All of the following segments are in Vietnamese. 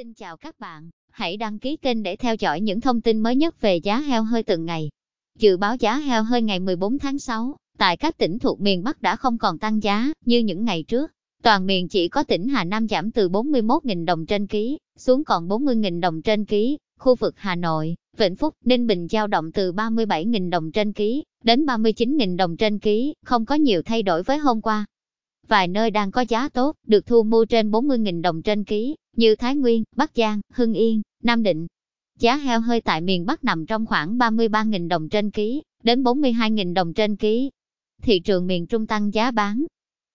Xin chào các bạn, hãy đăng ký kênh để theo dõi những thông tin mới nhất về giá heo hơi từng ngày. Dự báo giá heo hơi ngày 14 tháng 6, tại các tỉnh thuộc miền Bắc đã không còn tăng giá như những ngày trước. Toàn miền chỉ có tỉnh Hà Nam giảm từ 41.000 đồng trên ký xuống còn 40.000 đồng trên ký, khu vực Hà Nội, Vĩnh Phúc, Ninh Bình dao động từ 37.000 đồng trên ký đến 39.000 đồng trên ký, không có nhiều thay đổi với hôm qua vài nơi đang có giá tốt, được thu mua trên 40.000 đồng trên ký, như Thái Nguyên, Bắc Giang, Hưng Yên, Nam Định. Giá heo hơi tại miền Bắc nằm trong khoảng 33.000 đồng trên ký, đến 42.000 đồng trên ký. Thị trường miền Trung tăng giá bán.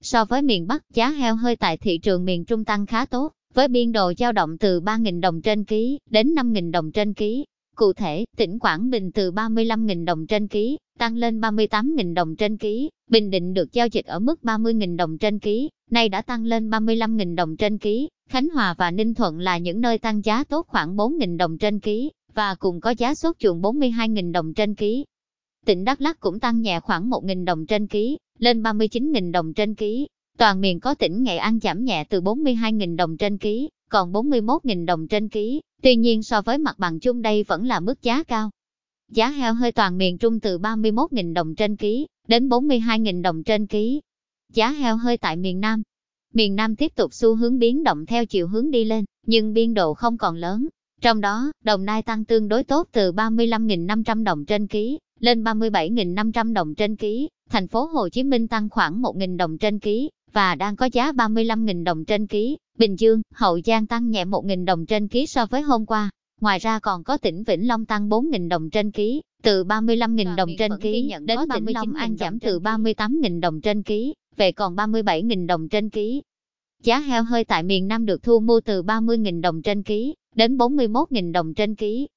So với miền Bắc, giá heo hơi tại thị trường miền Trung tăng khá tốt, với biên độ dao động từ 3.000 đồng trên ký đến 5.000 đồng trên ký. Cụ thể, tỉnh Quảng Bình từ 35.000 đồng trên ký, tăng lên 38.000 đồng trên ký, Bình Định được giao dịch ở mức 30.000 đồng trên ký, nay đã tăng lên 35.000 đồng trên ký, Khánh Hòa và Ninh Thuận là những nơi tăng giá tốt khoảng 4.000 đồng trên ký, và cùng có giá xuất chuồng 42.000 đồng trên ký. Tỉnh Đắk Lắk cũng tăng nhẹ khoảng 1.000 đồng trên ký, lên 39.000 đồng trên ký. Toàn miền có tỉnh Nghệ An giảm nhẹ từ 42.000 đồng trên ký, còn 41.000 đồng trên ký. Tuy nhiên so với mặt bằng chung đây vẫn là mức giá cao. Giá heo hơi toàn miền Trung từ 31.000 đồng trên ký đến 42.000 đồng trên ký. Giá heo hơi tại miền Nam. Miền Nam tiếp tục xu hướng biến động theo chiều hướng đi lên, nhưng biên độ không còn lớn. Trong đó, Đồng Nai tăng tương đối tốt từ 35.500 đồng trên ký lên 37.500 đồng trên ký, thành phố Hồ Chí Minh tăng khoảng 1.000 đồng trên ký, và đang có giá 35.000 đồng trên ký. Bình Dương, Hậu Giang tăng nhẹ 1.000 đồng trên ký so với hôm qua. Ngoài ra còn có tỉnh Vĩnh Long tăng 4.000 đồng trên ký, từ 35.000 đồng trên ký đến tỉnh Long An giảm từ 38.000 đồng trên ký, về còn 37.000 đồng trên ký. Giá heo hơi tại miền Nam được thu mua từ 30.000 đồng trên ký đến 41.000 đồng trên ký.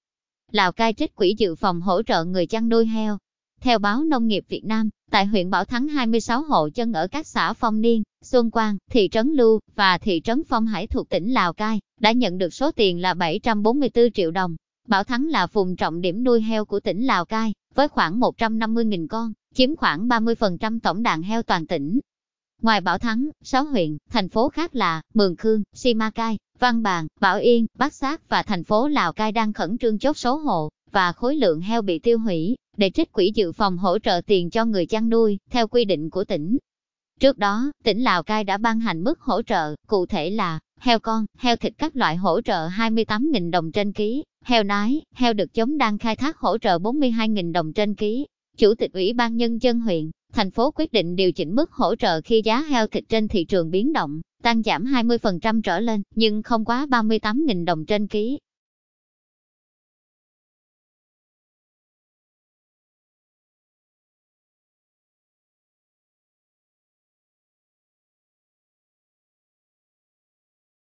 Lào cai trích quỹ dự phòng hỗ trợ người chăn nuôi heo, theo báo Nông nghiệp Việt Nam, tại huyện Bảo Thắng 26 hộ dân ở các xã Phong Niên, Xuân Quang, thị trấn Lưu và thị trấn Phong Hải thuộc tỉnh Lào Cai đã nhận được số tiền là 744 triệu đồng. Bảo Thắng là vùng trọng điểm nuôi heo của tỉnh Lào Cai, với khoảng 150.000 con, chiếm khoảng 30% tổng đàn heo toàn tỉnh. Ngoài Bảo Thắng, 6 huyện, thành phố khác là Mường Khương, Simacai, Văn Bàn, Bảo Yên, Bát Sát và thành phố Lào Cai đang khẩn trương chốt số hộ, và khối lượng heo bị tiêu hủy, để trích quỹ dự phòng hỗ trợ tiền cho người chăn nuôi, theo quy định của tỉnh. Trước đó, tỉnh Lào Cai đã ban hành mức hỗ trợ, cụ thể là heo con, heo thịt các loại hỗ trợ 28.000 đồng trên ký, heo nái, heo được chống đang khai thác hỗ trợ 42.000 đồng trên ký. Chủ tịch Ủy ban Nhân dân huyện, thành phố quyết định điều chỉnh mức hỗ trợ khi giá heo thịt trên thị trường biến động, tăng giảm 20% trở lên, nhưng không quá 38.000 đồng trên ký.